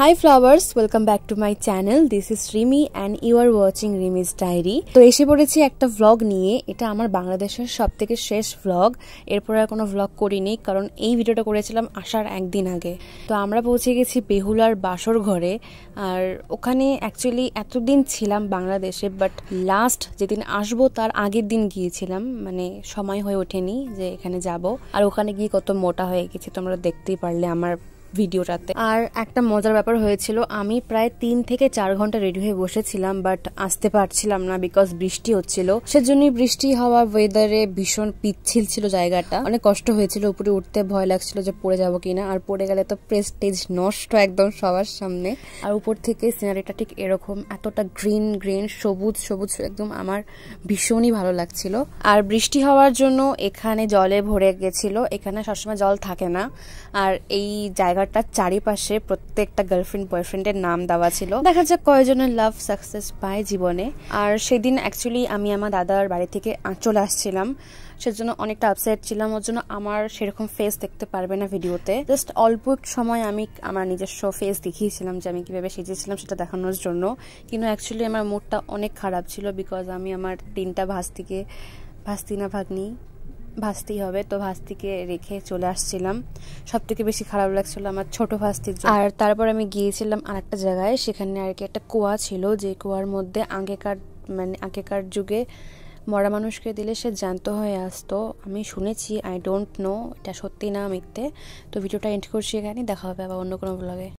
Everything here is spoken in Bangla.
high flowers welcome back to my channel this is Rimi and you are watching Rimi's diary তো এসে পড়েছি একটা ভ্লগ নিয়ে এটা আমার বাংলাদেশের সব থেকে শেষ ভ্লগ এরপরে আর কোনো ভ্লগ করিনি কারণ এই ভিডিওটা করেছিলাম আসার একদিন আগে তো আমরা পৌঁছে গেছি বেহুলার বাসর ঘরে আর ওখানে অ্যাকচুয়ালি এতদিন ছিলাম বাংলাদেশে বাট লাস্ট যেদিন আসবো তার আগের দিন গিয়েছিলাম মানে সময় হয়ে ওঠেনি যে এখানে যাব আর ওখানে গিয়ে কত মোটা হয়ে গেছি তোমরা দেখতেই পারলে আমার ভিডিওটাতে আর একটা মজার ব্যাপার হয়েছিল আমি প্রায় তিন থেকে চার ঘন্টা রেডি হয়ে বসেছিলাম বাট আসতে পারছিলাম না বিকজ বৃষ্টি হচ্ছিল সেজন্যই বৃষ্টি হওয়া ওয়েদারে ভীষণ পিচ্ছিল ছিল জায়গাটা অনেক কষ্ট হয়েছিল উপরে উঠতে ভয় লাগছিল যে পড়ে যাবো কিনা আর পড়ে গেলে তো প্রেস্টেজ নষ্ট একদম সবার সামনে আর উপর থেকে সিনারিটা ঠিক এরকম এতটা গ্রিন গ্রিন সবুজ সবুজ একদম আমার ভীষণই ভালো লাগছিল আর বৃষ্টি হওয়ার জন্য এখানে জলে ভরে গেছিল এখানে সবসময় জল থাকে না আর এই জায়গা ঘোড়াটার চারিপাশে প্রত্যেকটা গার্লফ্রেন্ড বয়ফ্রেন্ডের নাম দেওয়া ছিল দেখা যাক কয়জনের লাভ সাকসেস পায় জীবনে আর সেদিন অ্যাকচুয়ালি আমি আমার দাদার বাড়ি থেকে চলে আসছিলাম সেজন্য অনেকটা আপসেট ছিলাম ওর জন্য আমার সেরকম ফেস দেখতে পারবে না ভিডিওতে জাস্ট অল্প সময় আমি আমার নিজস্ব ফেস দেখিয়েছিলাম যে আমি কীভাবে সেজেছিলাম সেটা দেখানোর জন্য কিন্তু অ্যাকচুয়ালি আমার মুডটা অনেক খারাপ ছিল বিকজ আমি আমার তিনটা ভাস থেকে ভাস্তিনা না ভাগ্নি ভাস্তি হবে তো ভাস্তিকে রেখে চলে আসছিলাম সব থেকে বেশি খারাপ লাগছিল আমার ছোট ভাস্তির আর তারপর আমি গিয়েছিলাম আর একটা জায়গায় সেখানে আর কি একটা কুয়া ছিল যে কুয়ার মধ্যে আগেকার মানে আগেকার যুগে মরা মানুষকে দিলে সে জ্যান্ত হয়ে আসতো আমি শুনেছি আই ডোন্ট নো এটা সত্যি না মিথ্যে তো ভিডিওটা এন্ড করছি এখানে দেখা হবে আবার অন্য কোনো ব্লগে